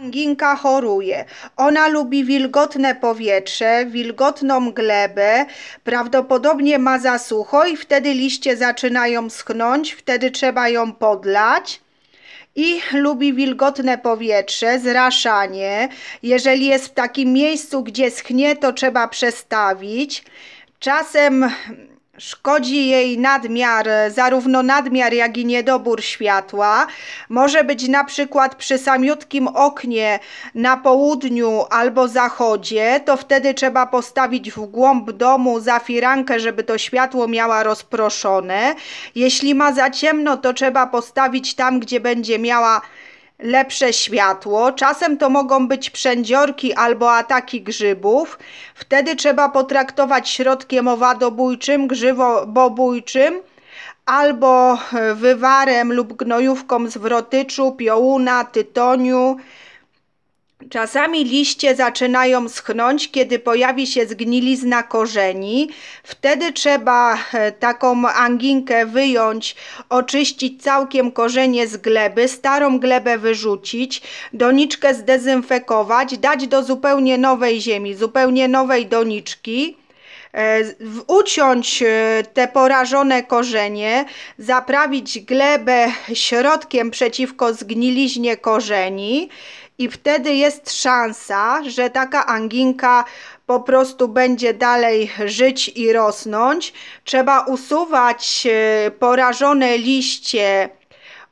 Anginka choruje. Ona lubi wilgotne powietrze, wilgotną glebę, prawdopodobnie ma za sucho i wtedy liście zaczynają schnąć, wtedy trzeba ją podlać. I lubi wilgotne powietrze, zraszanie. Jeżeli jest w takim miejscu, gdzie schnie, to trzeba przestawić. Czasem Szkodzi jej nadmiar, zarówno nadmiar, jak i niedobór światła. Może być na przykład przy samiutkim oknie na południu albo zachodzie, to wtedy trzeba postawić w głąb domu za firankę, żeby to światło miała rozproszone. Jeśli ma za ciemno, to trzeba postawić tam, gdzie będzie miała lepsze światło, czasem to mogą być przędziorki albo ataki grzybów. Wtedy trzeba potraktować środkiem owadobójczym, grzybobójczym albo e, wywarem lub gnojówką z wrotyczu, piołuna, tytoniu, Czasami liście zaczynają schnąć, kiedy pojawi się zgnilizna korzeni. Wtedy trzeba e, taką anginkę wyjąć, oczyścić całkiem korzenie z gleby, starą glebę wyrzucić, doniczkę zdezynfekować, dać do zupełnie nowej ziemi, zupełnie nowej doniczki e, uciąć e, te porażone korzenie, zaprawić glebę środkiem przeciwko zgniliźnie korzeni i wtedy jest szansa, że taka anginka po prostu będzie dalej żyć i rosnąć. Trzeba usuwać e, porażone liście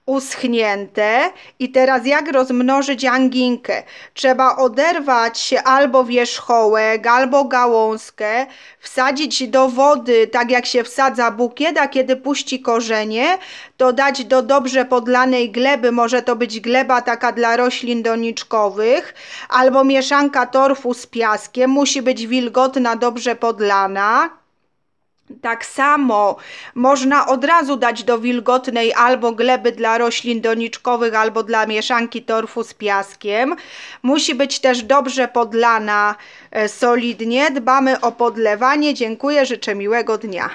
uschnięte i teraz jak rozmnożyć anginkę? Trzeba oderwać albo wierzchołek, albo gałązkę, wsadzić do wody, tak jak się wsadza bukieta, kiedy puści korzenie, to dać do dobrze podlanej gleby, może to być gleba taka dla roślin doniczkowych, albo mieszanka torfu z piaskiem, musi być wilgotna, dobrze podlana tak samo można od razu dać do wilgotnej albo gleby dla roślin doniczkowych, albo dla mieszanki torfu z piaskiem. Musi być też dobrze podlana e, solidnie. Dbamy o podlewanie. Dziękuję, życzę miłego dnia.